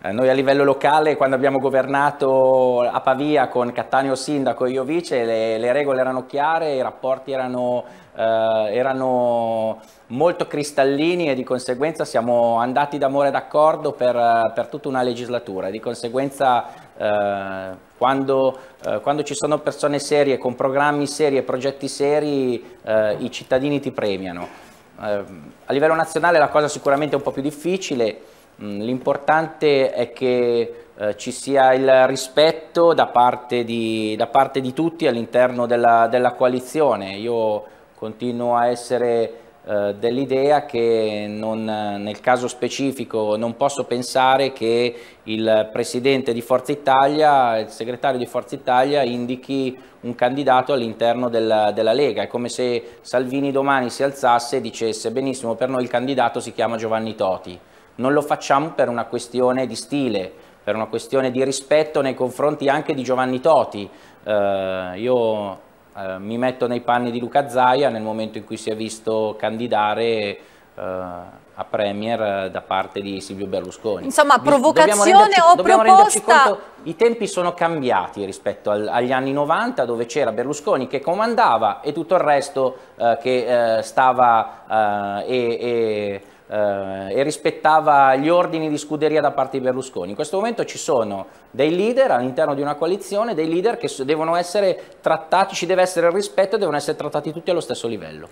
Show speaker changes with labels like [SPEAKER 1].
[SPEAKER 1] Eh, noi a livello locale, quando abbiamo governato a Pavia con Cattaneo sindaco e io vice, le, le regole erano chiare, i rapporti erano, eh, erano, molto cristallini e di conseguenza siamo andati d'amore d'accordo per, per, tutta una legislatura. Di conseguenza eh, quando, eh, quando, ci sono persone serie, con programmi seri e progetti seri, eh, i cittadini ti premiano. Eh, a livello nazionale la cosa sicuramente è un po' più difficile Mm, l'importante è che eh, ci sia il rispetto da parte di, da parte di tutti all'interno della, della, coalizione. Io continuo a essere eh, dell'idea che non, nel caso specifico non posso pensare che il Presidente di Forza Italia, il Segretario di Forza Italia indichi un candidato all'interno della, della Lega. È come se Salvini domani si alzasse e dicesse benissimo per noi il candidato si chiama Giovanni Toti non lo facciamo per una questione di stile, per una questione di rispetto nei confronti anche di Giovanni Toti. Eh, io eh, mi metto nei panni di Luca Zaia nel momento in cui si è visto candidare eh, a Premier da parte di Silvio Berlusconi. Insomma, provocazione renderci, o proposta? Conto, I tempi sono cambiati rispetto al, agli anni 90 dove c'era Berlusconi che comandava e tutto il resto eh, che eh, stava eh, e... e eh, e rispettava gli ordini di scuderia da parte di Berlusconi. In questo momento ci sono dei leader all'interno di una coalizione, dei leader che devono essere trattati, ci deve essere il rispetto e devono essere trattati tutti allo stesso livello.